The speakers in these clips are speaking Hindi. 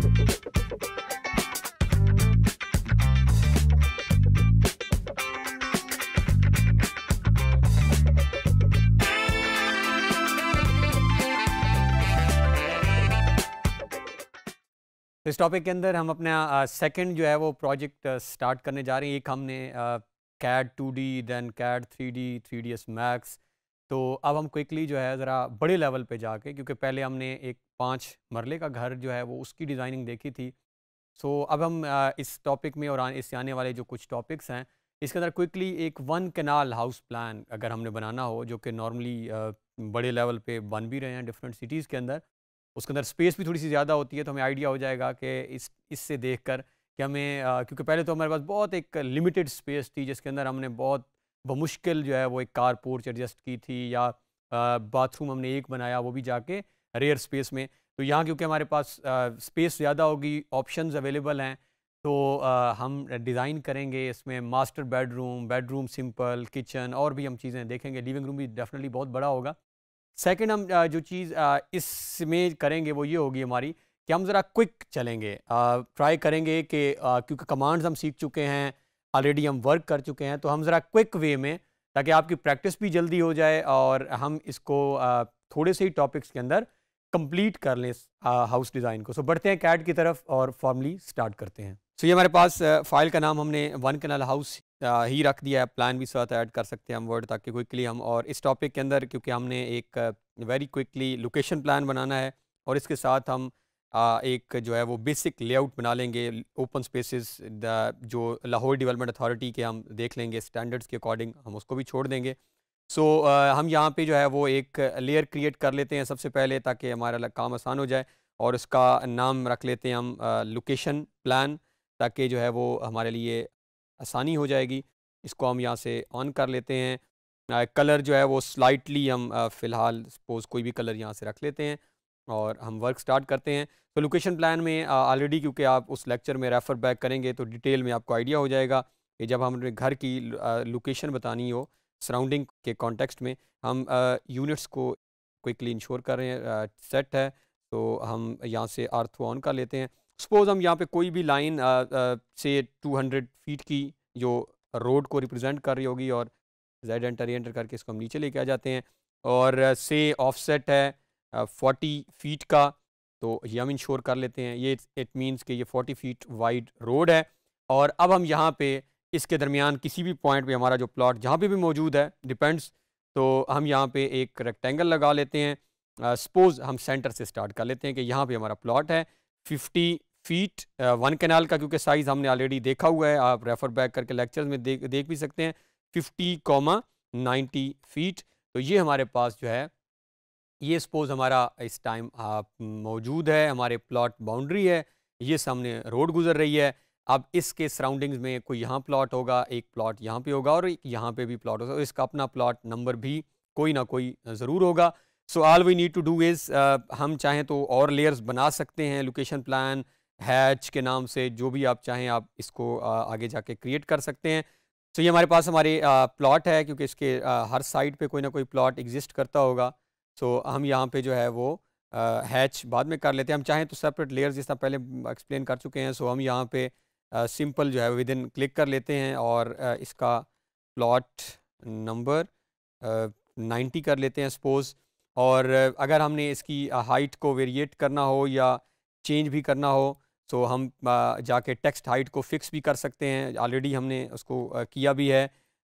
इस टॉपिक के अंदर हम अपना सेकंड जो है वो प्रोजेक्ट स्टार्ट करने जा रहे हैं एक हमने CAD two D then CAD three D three D S max तो अब हम क्विकली जो है ज़रा बड़े लेवल पे जाके क्योंकि पहले हमने एक पाँच मरले का घर जो है वो उसकी डिज़ाइनिंग देखी थी सो अब हम इस टॉपिक में और इससे आने वाले जो कुछ टॉपिक्स हैं इसके अंदर क्विकली एक वन कनाल हाउस प्लान अगर हमने बनाना हो जो कि नॉर्मली बड़े लेवल पे बन भी रहे हैं डिफरेंट सिटीज़ के अंदर उसके अंदर स्पेस भी थोड़ी सी ज़्यादा होती है तो हमें आइडिया हो जाएगा कि इस इससे देख कर कि हमें क्योंकि पहले तो हमारे पास बहुत एक लिमिटेड स्पेस थी जिसके अंदर हमने बहुत बमुश्किल जो है वो एक कार पोर्च एडजस्ट की थी या बाथरूम हमने एक बनाया वो भी जाके रेयर स्पेस में तो यहाँ क्योंकि हमारे पास स्पेस ज़्यादा होगी ऑप्शंस अवेलेबल हैं तो आ, हम डिज़ाइन करेंगे इसमें master bedroom bedroom simple kitchen और भी हम चीज़ें देखेंगे लिविंग रूम भी डेफिनेटली बहुत बड़ा होगा सेकंड हम जो चीज़ इसमें करेंगे वो ये होगी हमारी कि हम ज़रा क्विक चलेंगे ट्राई करेंगे कि क्योंकि कमांड्स हम सीख चुके हैं ऑलरेडी हम वर्क कर चुके हैं तो हम ज़रा क्विक वे में ताकि आपकी प्रैक्टिस भी जल्दी हो जाए और हम इसको थोड़े से ही टॉपिक्स के अंदर कंप्लीट कर लें हाउस डिज़ाइन को सो बढ़ते हैं कैट की तरफ और फॉर्मली स्टार्ट करते हैं सो ये हमारे पास फाइल का नाम हमने वन कैनल हाउस ही रख दिया है प्लान भी साथ ऐड कर सकते हैं हम वर्ड ताकि क्विकली हम और इस टॉपिक के अंदर क्योंकि हमने एक वेरी क्विकली लोकेशन प्लान बनाना है और इसके साथ हम एक जो है वो बेसिक लेआउट बना लेंगे ओपन स्पेसेस जो लाहौर डेवलपमेंट अथॉरिटी के हम देख लेंगे स्टैंडर्ड्स के अकॉर्डिंग हम उसको भी छोड़ देंगे सो so, हम यहाँ पे जो है वो एक लेयर क्रिएट कर लेते हैं सबसे पहले ताकि हमारा काम आसान हो जाए और उसका नाम रख लेते हैं हम लोकेशन प्लान ताकि जो है वो हमारे लिए आसानी हो जाएगी इसको हम यहाँ से ऑन कर लेते हैं कलर जो है वो स्लाइटली हम फ़िलहाल सपोज़ कोई भी कलर यहाँ से रख लेते हैं और हम वर्क स्टार्ट करते हैं तो लोकेशन प्लान में ऑलरेडी uh, क्योंकि आप उस लेक्चर में रेफ़र बैक करेंगे तो डिटेल में आपको आइडिया हो जाएगा कि जब हमने घर की लोकेशन uh, बतानी हो सराउंडिंग के कॉन्टेक्स्ट में हम यूनिट्स uh, को क्विकली इंश्योर कर रहे हैं सेट है तो हम यहाँ से आर्थ ऑन कर लेते हैं सपोज़ हम यहाँ पे कोई भी लाइन से 200 फीट की जो रोड को रिप्रेजेंट कर रही होगी और जेड एंटर एंटर करके इसको हम नीचे लेके आ जाते हैं और से ऑफसेट है फोर्टी फीट का तो ये हम इंश्योर कर लेते हैं ये इट मीन्स कि ये फोर्टी फीट वाइड रोड है और अब हम यहाँ पे इसके दरमियान किसी भी पॉइंट पे हमारा जो प्लॉट जहाँ पे भी मौजूद है डिपेंड्स तो हम यहाँ पे एक रेक्टेंगल लगा लेते हैं सपोज़ हम सेंटर से स्टार्ट कर लेते हैं कि यहाँ पे हमारा प्लॉट है फिफ्टी फीट वन कैनाल का क्योंकि साइज़ हमने ऑलरेडी देखा हुआ है आप रेफ़र बैक करके लेक्चर में देख देख भी सकते हैं फिफ्टी कॉमा नाइन्टी फीट तो ये हमारे पास जो है ये सपोज़ हमारा इस टाइम मौजूद है हमारे प्लॉट बाउंड्री है ये सामने रोड गुजर रही है अब इसके सराउंडिंग्स में कोई यहाँ प्लॉट होगा एक प्लॉट यहाँ पे होगा और एक यहाँ पे भी प्लॉट होगा तो इसका अपना प्लॉट नंबर भी कोई ना कोई ज़रूर होगा so all we need to do is हम चाहें तो और लेयर्स बना सकते हैं लोकेशन प्लान हैच के नाम से जो भी आप चाहें आप इसको uh, आगे जाके क्रिएट कर सकते हैं सो so, ये हमारे पास हमारे प्लॉट uh, है क्योंकि इसके uh, हर साइड पर कोई ना कोई प्लॉट एग्जिस्ट करता होगा सो तो so, हम यहाँ पे जो है वो हैच बाद में कर लेते हैं हम चाहें तो सेपरेट लेयर्स जिस तरह पहले एक्सप्लेन कर चुके हैं सो so, हम यहाँ पे सिंपल जो है विद इन क्लिक कर लेते हैं और uh, इसका प्लॉट नंबर नाइन्टी कर लेते हैं सपोज़ और अगर हमने इसकी हाइट को वेरिएट करना हो या चेंज भी करना हो तो हम जाके टेक्स्ट हाइट को फिक्स भी कर सकते हैं ऑलरेडी हमने उसको किया भी है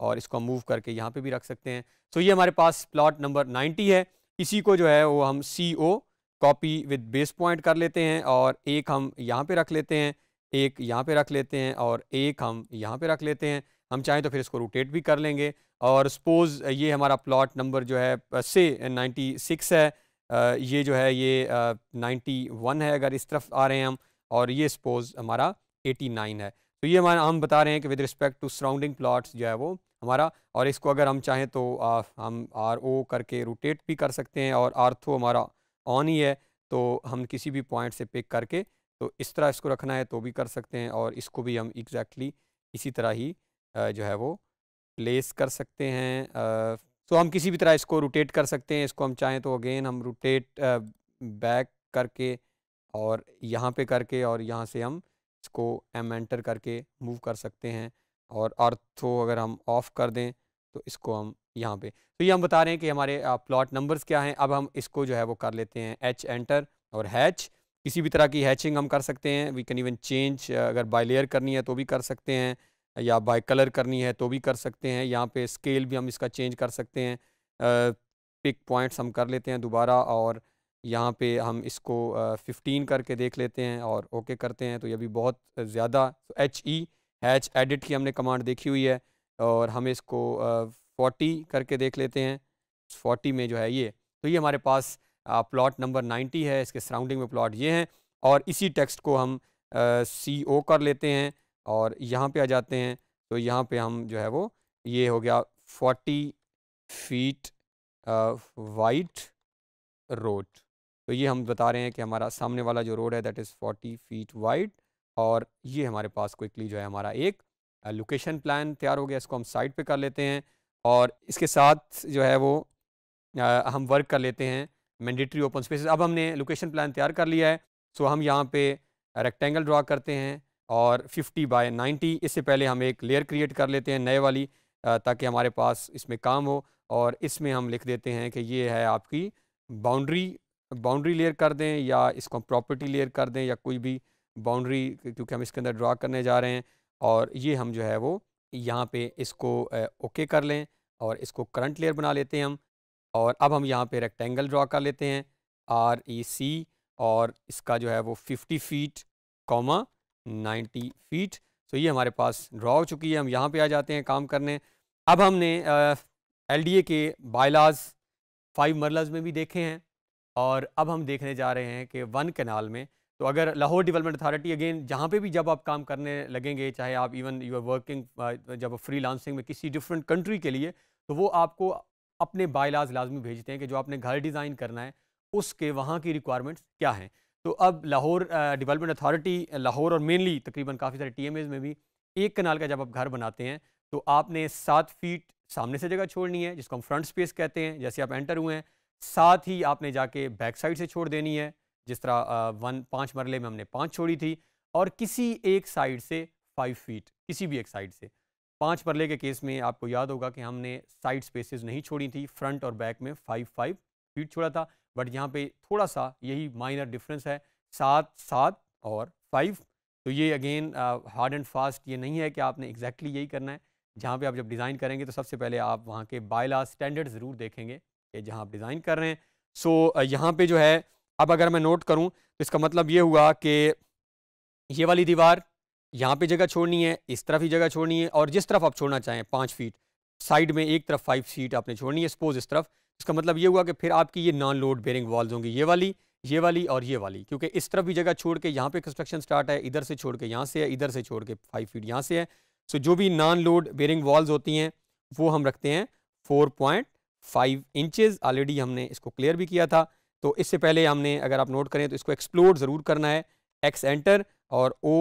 और इसको मूव करके यहाँ पे भी रख सकते हैं so ये हमारे पास प्लॉट नंबर 90 है इसी को जो है वो हम C O copy with base point कर लेते हैं और एक हम यहाँ पे रख लेते हैं एक यहाँ पे रख लेते हैं और एक हम यहाँ पे रख लेते हैं हम चाहें तो फिर इसको रोटेट भी कर लेंगे और सपोज़ ये हमारा प्लॉट नंबर जो है से नाइन्टी सिक्स है ये जो है ये नाइन्टी वन है अगर इस तरफ आ रहे हैं हम और ये सपोज़ हमारा एटी नाइन है तो ये हमारा हम बता रहे हैं कि with respect to surrounding plots जो है वो हमारा और इसको अगर हम चाहें तो आ, हम आर ओ करके रोटेट भी कर सकते हैं और आर्थो हमारा ऑन ही है तो हम किसी भी पॉइंट से पिक करके तो इस तरह इसको रखना है तो भी कर सकते हैं और इसको भी हम एग्जैक्टली exactly इसी तरह ही जो है वो प्लेस कर सकते हैं सो हम किसी भी तरह इसको रोटेट कर सकते हैं इसको हम चाहें तो अगेन हम रोटेट बैक करके और यहाँ पे करके और यहाँ से हम इसको एम एंटर करके मूव कर सकते हैं और अर्थो अगर हम ऑफ़ कर दें तो इसको हम यहाँ पे तो ये हम बता रहे हैं कि हमारे प्लॉट नंबर्स क्या हैं अब हम इसको जो है वो कर लेते हैं एच एंटर और हैच किसी भी तरह की हैचिंग हम कर सकते हैं वी कैन इवन चेंज अगर बाई लेयर करनी है तो भी कर सकते हैं या बाई कलर करनी है तो भी कर सकते हैं यहाँ पे स्केल भी हम इसका चेंज कर सकते हैं पिक पॉइंट्स हम कर लेते हैं दोबारा और यहाँ पे हम इसको फिफ्टीन करके देख लेते हैं और ओके करते हैं तो ये भी बहुत ज़्यादा तो एच ई हैच एडिट की हमने कमांड देखी हुई है और हम इसको फोर्टी करके देख लेते हैं फोर्टी में जो है ये तो ये हमारे पास प्लॉट नंबर नाइन्टी है इसके सराउंडिंग में प्लॉट ये हैं और इसी टेक्स्ट को हम सी ओ कर लेते हैं और यहाँ पे आ जाते हैं तो यहाँ पे हम जो है वो ये हो गया फोर्टी फीट वाइट रोड तो ये हम बता रहे हैं कि हमारा सामने वाला जो रोड है that is forty feet wide और ये हमारे पास क्विकली जो है हमारा एक लोकेशन प्लान तैयार हो गया इसको हम साइट पे कर लेते हैं और इसके साथ जो है वो आ, हम वर्क कर लेते हैं मैंडेटरी ओपन स्पेसेस अब हमने लोकेशन प्लान तैयार कर लिया है सो हम यहाँ पे रेक्टेंगल ड्रा करते हैं और 50 बाय 90 इससे पहले हम एक लेयर क्रिएट कर लेते हैं नए वाली ताकि हमारे पास इसमें काम हो और इसमें हम लिख देते हैं कि ये है आपकी बाउंड्री बाउंड्री लेयर कर दें या इसको हम प्रॉपर्टी लेयर कर दें या कोई भी बाउंड्री क्योंकि हम इसके अंदर ड्रा करने जा रहे हैं और ये हम जो है वो यहाँ पे इसको ओके कर लें और इसको करंट लेयर बना लेते हैं हम और अब हम यहाँ पे रेक्टेंगल ड्रा कर लेते हैं आर ई सी और इसका जो है वो 50 फीट कॉमा 90 फीट तो ये हमारे पास ड्रा हो चुकी है हम यहाँ पे आ जाते हैं काम करने अब हमने एल डी ए के बायलाज फाइव मरलज में भी देखे हैं और अब हम देखने जा रहे हैं कि वन कैनाल में तो अगर लाहौर डेवलपमेंट अथॉरिटी अगेन जहाँ पे भी जब आप काम करने लगेंगे चाहे आप इवन यू आर वर्किंग जब फ्री लांसिंग में किसी डिफरेंट कंट्री के लिए तो वो आपको अपने बायलाज लाजमी भेजते हैं कि जो आपने घर डिज़ाइन करना है उसके वहाँ की रिक्वायरमेंट्स क्या हैं तो अब Lahore development uh, authority Lahore और मेनली तकरीबन काफ़ी सारे टी में भी एक कनाल का जब आप घर बनाते हैं तो आपने सात फीट सामने से जगह छोड़नी है जिसको हम फ्रंट स्पेस कहते हैं जैसे आप एंटर हुए हैं साथ ही आपने जाके बैक साइड से छोड़ देनी है जिस तरह वन पाँच मरले में हमने पाँच छोड़ी थी और किसी एक साइड से फाइव फीट किसी भी एक साइड से पाँच मरले के केस में आपको याद होगा कि हमने साइड स्पेसेस नहीं छोड़ी थी फ्रंट और बैक में फाइव फाइव फीट छोड़ा था बट यहाँ पे थोड़ा सा यही माइनर डिफरेंस है सात सात और फाइव तो ये अगेन हार्ड एंड फास्ट ये नहीं है कि आपने एग्जैक्टली exactly यही करना है जहाँ पे आप जब डिज़ाइन करेंगे तो सबसे पहले आप वहाँ के बायला स्टैंडर्ड ज़रूर देखेंगे कि जहाँ आप डिज़ाइन कर रहे हैं सो so, यहाँ पे जो है अब अगर मैं नोट करूं तो इसका मतलब ये हुआ कि ये वाली दीवार यहाँ पे जगह छोड़नी है इस तरफ ही जगह छोड़नी है और जिस तरफ आप छोड़ना चाहें पाँच फीट साइड में एक तरफ फाइव फीट आपने छोड़नी है सपोज इस तरफ इसका मतलब ये हुआ कि फिर आपकी ये नॉन लोड बेरिंग वॉल्स होंगी ये वाली ये वाली और ये वाली क्योंकि इस तरफ भी जगह छोड़ के यहाँ पे कंस्ट्रक्शन स्टार्ट है इधर से छोड़ के यहाँ से है इधर से छोड़ के फाइव फीट यहाँ से है सो जो भी नॉन लोड बेरिंग वॉल्स होती हैं वो हम रखते हैं four point five inches already हमने इसको क्लियर भी किया था तो इससे पहले हमने अगर आप नोट करें तो इसको एक्सप्लोर ज़रूर करना है एक्स एंटर और ओ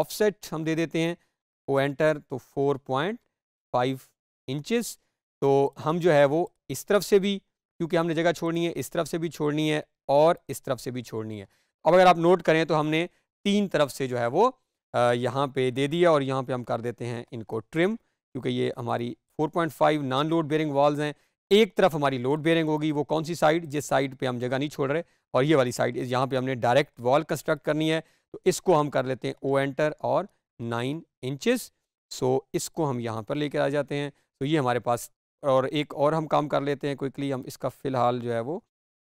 ऑफसेट हम दे देते हैं ओ एंटर तो 4.5 इंचेस तो हम जो है वो इस तरफ से भी क्योंकि हमने जगह छोड़नी है इस तरफ से भी छोड़नी है और इस तरफ से भी छोड़नी है अब अगर आप नोट करें तो हमने तीन तरफ से जो है वो यहाँ पे दे दिया और यहाँ पे हम कर देते हैं इनको ट्रिम क्योंकि ये हमारी 4.5 नॉन लोड बेयरिंग वॉल्स हैं एक तरफ हमारी लोड बेयरिंग होगी वो कौन सी साइड जिस साइड पे हम जगह नहीं छोड़ रहे और ये वाली साइड यहाँ पे हमने डायरेक्ट वॉल कंस्ट्रक्ट करनी है तो इसको हम कर लेते हैं ओ एंटर और नाइन इंचज सो इसको हम यहाँ पर लेकर आ जाते हैं तो ये हमारे पास और एक और हम काम कर लेते हैं क्विकली हम इसका फ़िलहाल जो है वो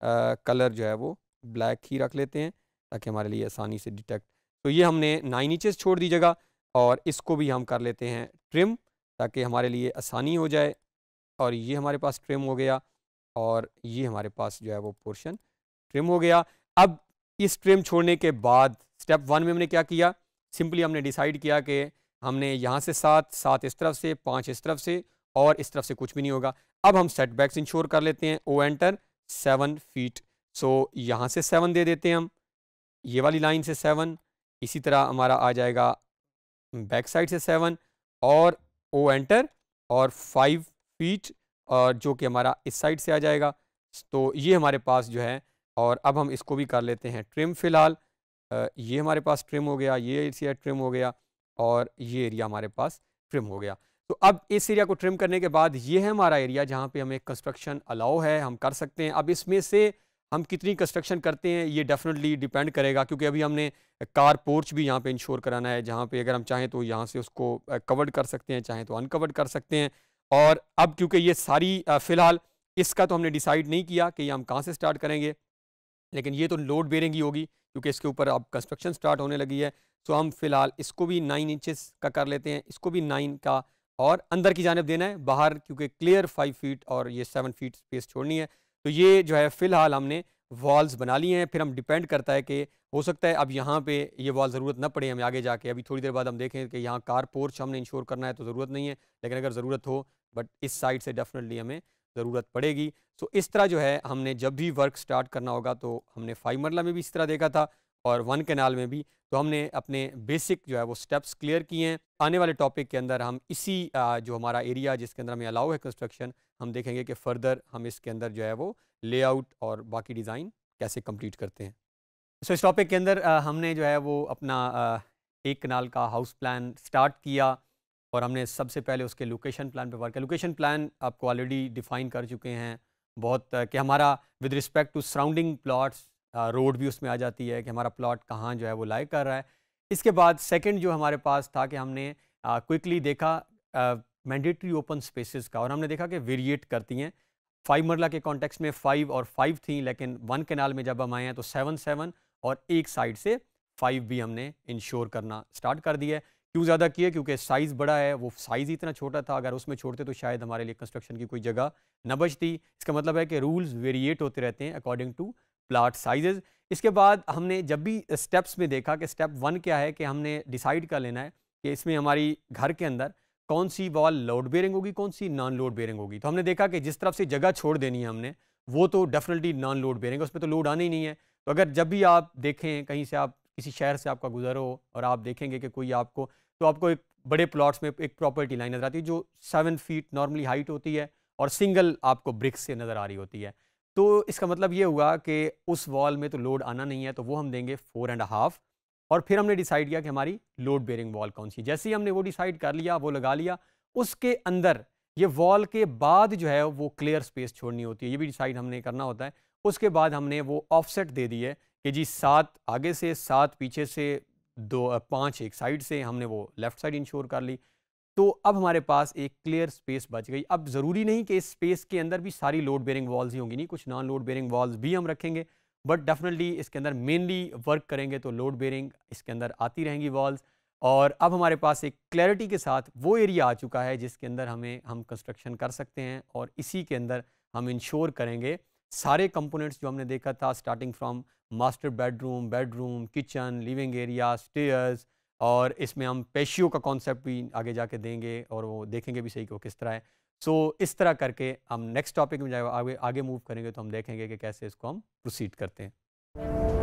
आ, कलर जो है वो ब्लैक ही रख लेते हैं ताकि हमारे लिए आसानी से डिटेक्ट तो ये हमने नाइन इंचेस छोड़ दी जगह और इसको भी हम कर लेते हैं ट्रिम ताकि हमारे लिए आसानी हो जाए और ये हमारे पास ट्रिम हो गया और ये हमारे पास जो है वो पोर्शन ट्रिम हो गया अब इस ट्रिम छोड़ने के बाद स्टेप वन में हमने क्या किया सिंपली हमने डिसाइड किया कि हमने यहाँ से सात सात इस तरफ से पाँच इस तरफ से और इस तरफ से कुछ भी नहीं होगा अब हम सेटबैक्स इंश्योर कर लेते हैं O enter seven feet so यहाँ से सेवन दे देते हैं हम ये वाली लाइन से सेवन इसी तरह हमारा आ जाएगा बैक साइड से सेवन और ओ एंटर और फाइव फीट और जो कि हमारा इस साइड से आ जाएगा तो ये हमारे पास जो है और अब हम इसको भी कर लेते हैं ट्रिम फ़िलहाल ये हमारे पास ट्रिम हो गया ये एरिया ट्रिम हो गया और ये एरिया हमारे पास ट्रिम हो गया तो अब इस एरिया को ट्रिम करने के बाद ये है हमारा एरिया जहाँ पे हमें कंस्ट्रक्शन अलाउ है हम कर सकते हैं अब इसमें से हम कितनी कंस्ट्रक्शन करते हैं ये डेफिनेटली डिपेंड करेगा क्योंकि अभी हमने कार पोर्च भी यहाँ पे इंश्योर कराना है जहाँ पे अगर हम चाहें तो यहाँ से उसको कवर्ड कर सकते हैं चाहें तो अनकवर्ड कर सकते हैं और अब क्योंकि ये सारी फ़िलहाल इसका तो हमने डिसाइड नहीं किया कि ये हम कहाँ से स्टार्ट करेंगे लेकिन ये तो लोड बेरिंग ही होगी क्योंकि इसके ऊपर अब कंस्ट्रक्शन स्टार्ट होने लगी है तो हम फ़िलहाल इसको भी नाइन इंचज़ का कर लेते हैं इसको भी नाइन का और अंदर की जानब देना है बाहर क्योंकि क्लियर फाइव फीट और ये सेवन फीट स्पेस छोड़नी है तो ये जो है फ़िलहाल हमने वॉल्स बना लिए हैं फिर हम डिपेंड करता है कि हो सकता है अब यहाँ पे ये वॉल ज़रूरत न पड़े हमें आगे जाके अभी थोड़ी देर बाद हम देखें कि यहाँ कार पोर्च हमने इंश्योर करना है तो ज़रूरत नहीं है लेकिन अगर ज़रूरत हो बट इस साइड से डेफिनेटली हमें ज़रूरत पड़ेगी सो इस तरह जो है हमने जब भी वर्क स्टार्ट करना होगा तो हमने फाइव मरला में भी इस तरह देखा था और वन कैनाल में भी तो हमने अपने बेसिक जो है वो स्टेप्स क्लियर किए हैं आने वाले टॉपिक के अंदर हम इसी जो हमारा एरिया जिसके अंदर हमें अलाउ है कंस्ट्रक्शन हम देखेंगे कि फ़र्दर हम इसके अंदर जो है वो लेआउट और बाकी डिज़ाइन कैसे कंप्लीट करते हैं सो so, इस टॉपिक के अंदर आ, हमने जो है वो अपना आ, एक कनाल का हाउस प्लान स्टार्ट किया और हमने सबसे पहले उसके लोकेशन प्लान पर वर्क किया लोकेशन प्लान आपको ऑलरेडी डिफ़ाइन कर चुके हैं बहुत कि हमारा with respect to surrounding plots road भी उसमें आ जाती है कि हमारा प्लाट कहाँ जो है वो लाइक कर रहा है इसके बाद सेकेंड जो हमारे पास था कि हमने क्विकली देखा मैंडेटरी ओपन स्पेसिस का और हमने देखा कि वेरिएट करती हैं फाइव मरला के कॉन्टेक्स्ट में फाइव और फाइव थी लेकिन वन कैनाल में जब हम आए हैं तो सेवन सेवन और एक साइड से फाइव भी हमने इंश्योर करना स्टार्ट कर दिया है क्यों ज़्यादा किया क्योंकि साइज़ बड़ा है वो साइज़ इतना छोटा था अगर उसमें छोड़ते तो शायद हमारे लिए कंस्ट्रक्शन की कोई जगह न बचती इसका मतलब है कि रूल्स वेरिएट होते रहते हैं अकॉर्डिंग टू प्लाट साइजेज़ इसके बाद हमने जब भी स्टेप्स में देखा कि स्टेप वन क्या है कि हमने डिसाइड कर लेना है कि इसमें हमारी घर के अंदर कौन सी वॉल लोड बेरिंग होगी कौन सी नॉन लोड बेरिंग होगी तो हमने देखा कि जिस तरफ से जगह छोड़ देनी है हमने वो तो डेफिनेटली नॉन लोड बेरिंग है उसमें तो लोड आना ही नहीं है तो अगर जब भी आप देखें कहीं से आप किसी शहर से आपका गुजर हो और आप देखेंगे कि कोई आपको तो आपको एक बड़े प्लॉट्स में एक प्रॉपर्टी लाइन नज़र आती है जो सेवन फीट नॉर्मली हाइट होती है और सिंगल आपको ब्रिक्स से नज़र आ रही होती है तो इसका मतलब ये हुआ कि उस वॉल में तो लोड आना नहीं है तो वो हम देंगे फोर एंड हाफ़ और फिर हमने डिसाइड किया कि हमारी लोड बेयरिंग वॉल कौन सी जैसे ही हमने वो डिसाइड कर लिया वो लगा लिया उसके अंदर ये वॉल के बाद जो है वो क्लियर स्पेस छोड़नी होती है ये भी डिसाइड हमने करना होता है उसके बाद हमने वो ऑफसेट दे दिए कि जी सात आगे से सात पीछे से दो पाँच एक साइड से हमने वो लेफ़्ट साइड इंश्योर कर ली तो अब हमारे पास एक क्लियर स्पेस बच गई अब ज़रूरी नहीं कि इस स्पेस के अंदर भी सारी लोड बेयरिंग वॉल्स ही होंगी नहीं कुछ नॉन लोड बेयरिंग वॉल्स भी हम रखेंगे बट डेफिनेटली इसके अंदर मेनली वर्क करेंगे तो लोड बेरिंग इसके अंदर आती रहेंगी वॉल्स और अब हमारे पास एक क्लैरिटी के साथ वो एरिया आ चुका है जिसके अंदर हमें हम कंस्ट्रक्शन कर सकते हैं और इसी के अंदर हम इंश्योर करेंगे सारे कंपोनेंट्स जो हमने देखा था starting from master bedroom bedroom kitchen living area stairs और इसमें हम पेशियों का कॉन्सेप्ट भी आगे जाके देंगे और वो देखेंगे भी सही कि वो किस तरह है सो so, इस तरह करके हम नेक्स्ट टॉपिक में जाए आगे आगे मूव करेंगे तो हम देखेंगे कि कैसे इसको हम प्रोसीड करते हैं